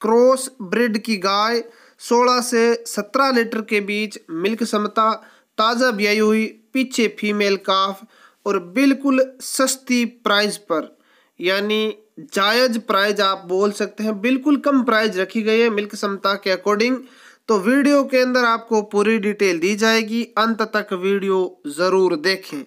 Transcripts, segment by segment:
cross breed की गाय 16 से 17 litre के बीच मिल्क समता ताज़ा ब्याई हुई पीछे फीमेल काफ और बिल्कुल सस्ती प्राइस पर यानी जायज प्राइज आप बोल सकते हैं बिल्कुल कम प्राइज रखी गई है मिल्क क्षमता के अकॉर्डिंग तो वीडियो के अंदर आपको पूरी डिटेल दी जाएगी अंत तक वीडियो ज़रूर देखें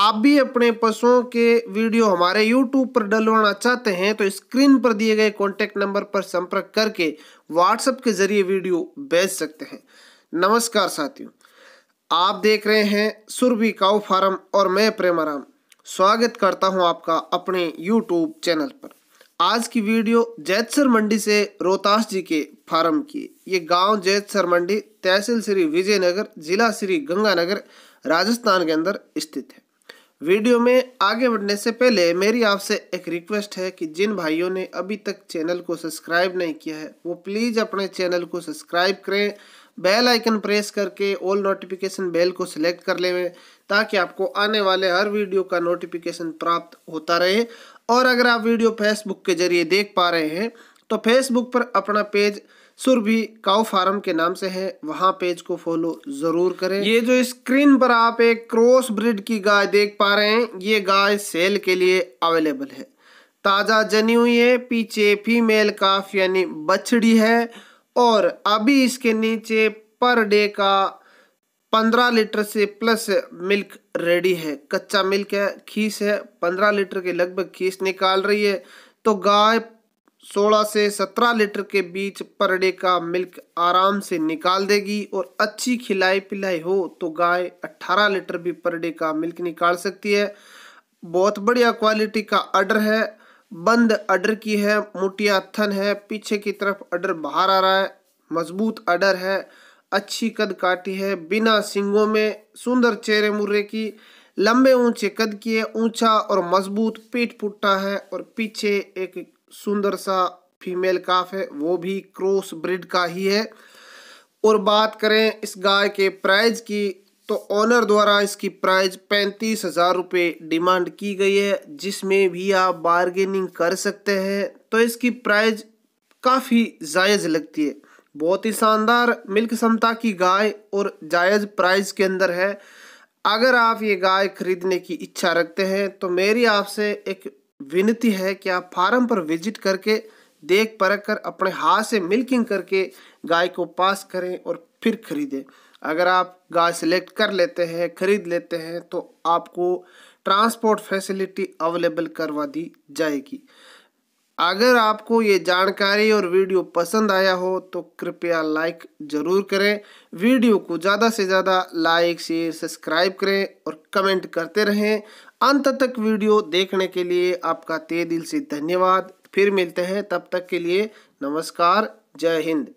आप भी अपने पशुओं के वीडियो हमारे यूट्यूब पर डलवाना चाहते हैं तो स्क्रीन पर दिए गए कॉन्टेक्ट नंबर पर संपर्क करके व्हाट्सएप के जरिए वीडियो भेज सकते हैं नमस्कार साथियों आप देख रहे हैं सुरभि काउ फार्म और मैं प्रेमाराम स्वागत करता हूं आपका अपने YouTube चैनल पर आज की वीडियो जैतसर मंडी से रोहतास जी के फार्म की ये गांव जैतसर मंडी तहसील श्री विजयनगर जिला श्री गंगानगर राजस्थान के अंदर स्थित है वीडियो में आगे बढ़ने से पहले मेरी आपसे एक रिक्वेस्ट है कि जिन भाइयों ने अभी तक चैनल को सब्सक्राइब नहीं किया है वो प्लीज़ अपने चैनल को सब्सक्राइब करें बेल आइकन प्रेस करके ऑल नोटिफिकेशन बेल को सिलेक्ट कर ले ताकि आपको आने वाले हर वीडियो का नोटिफिकेशन प्राप्त होता रहे और अगर आप वीडियो फेसबुक के जरिए देख पा रहे हैं तो फेसबुक पर अपना पेज सुरभि काउ फार्म के नाम से है वहाँ पेज को फॉलो ज़रूर करें ये जो स्क्रीन पर आप एक क्रॉस ब्रिड की गाय देख पा रहे हैं ये गाय सेल के लिए अवेलेबल है ताज़ा जनी हुई है पीछे फीमेल काफ यानी बछड़ी है और अभी इसके नीचे पर डे का पंद्रह लीटर से प्लस मिल्क रेडी है कच्चा मिल्क है खीस है पंद्रह लीटर के लगभग खीस निकाल रही है तो गाय सोलह से सत्रह लीटर के बीच पर डे का मिल्क आराम से निकाल देगी और अच्छी खिलाई पिलाई हो तो गाय अट्ठारह लीटर भी पर डे का मिल्क निकाल सकती है बहुत बढ़िया क्वालिटी का अडर है बंद अडर की है मोटिया थन है पीछे की तरफ अडर बाहर आ रहा है मजबूत अडर है अच्छी कद काटी है बिना सिंगों में सुंदर चेहरे मुर्रे की लंबे ऊंचे कद की है ऊंचा और मजबूत पीठ पुट्टा है और पीछे एक सुंदर सा फीमेल काफ है वो भी क्रॉस ब्रिड का ही है और बात करें इस गाय के प्राइज की तो ऑनर द्वारा इसकी प्राइस पैंतीस हज़ार रुपये डिमांड की गई है जिसमें भी आप बार्गेनिंग कर सकते हैं तो इसकी प्राइस काफ़ी जायज़ लगती है बहुत ही शानदार मिल्क क्षमता की गाय और जायज़ प्राइस के अंदर है अगर आप ये गाय खरीदने की इच्छा रखते हैं तो मेरी आपसे एक विनती है कि आप फार्म पर विजिट करके देख परख कर अपने हाथ से मिल्किंग करके गाय को पास करें और फिर खरीदें अगर आप गाय सेलेक्ट कर लेते हैं ख़रीद लेते हैं तो आपको ट्रांसपोर्ट फैसिलिटी अवेलेबल करवा दी जाएगी अगर आपको ये जानकारी और वीडियो पसंद आया हो तो कृपया लाइक ज़रूर करें वीडियो को ज़्यादा से ज़्यादा लाइक शेयर सब्सक्राइब करें और कमेंट करते रहें अंत तक वीडियो देखने के लिए आपका तय दिल से धन्यवाद फिर मिलते हैं तब तक के लिए नमस्कार जय हिंद